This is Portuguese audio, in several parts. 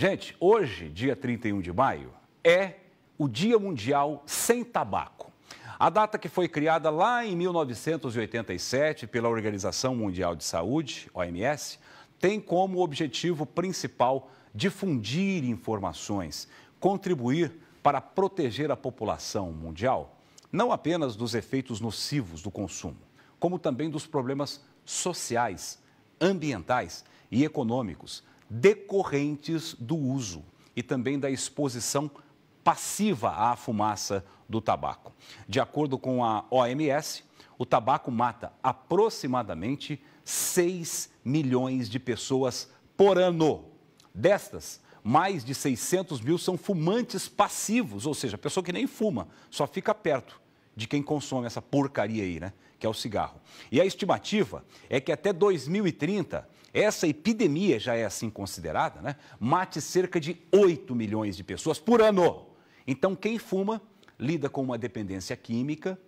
Gente, hoje, dia 31 de maio, é o Dia Mundial Sem Tabaco. A data que foi criada lá em 1987 pela Organização Mundial de Saúde, OMS, tem como objetivo principal difundir informações, contribuir para proteger a população mundial, não apenas dos efeitos nocivos do consumo, como também dos problemas sociais, ambientais e econômicos decorrentes do uso e também da exposição passiva à fumaça do tabaco. De acordo com a OMS, o tabaco mata aproximadamente 6 milhões de pessoas por ano. Destas, mais de 600 mil são fumantes passivos, ou seja, pessoa que nem fuma, só fica perto de quem consome essa porcaria aí, né? Que é o cigarro. E a estimativa é que até 2030, essa epidemia, já é assim considerada, né? Mate cerca de 8 milhões de pessoas por ano. Então, quem fuma lida com uma dependência química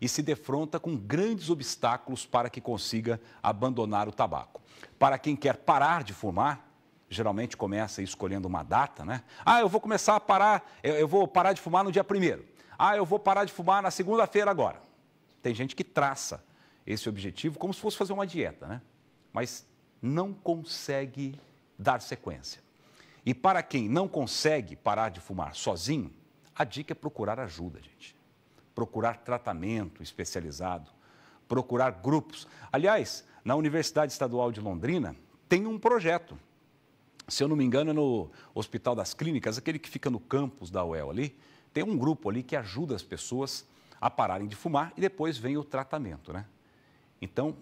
e se defronta com grandes obstáculos para que consiga abandonar o tabaco. Para quem quer parar de fumar, geralmente começa escolhendo uma data, né? Ah, eu vou começar a parar, eu vou parar de fumar no dia primeiro. Ah, eu vou parar de fumar na segunda-feira agora. Tem gente que traça esse objetivo como se fosse fazer uma dieta, né? Mas não consegue dar sequência. E para quem não consegue parar de fumar sozinho, a dica é procurar ajuda, gente. Procurar tratamento especializado, procurar grupos. Aliás, na Universidade Estadual de Londrina tem um projeto. Se eu não me engano, é no Hospital das Clínicas, aquele que fica no campus da UEL ali, tem um grupo ali que ajuda as pessoas a pararem de fumar e depois vem o tratamento, né? Então,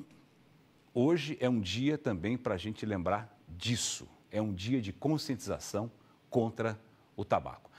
hoje é um dia também para a gente lembrar disso. É um dia de conscientização contra o tabaco.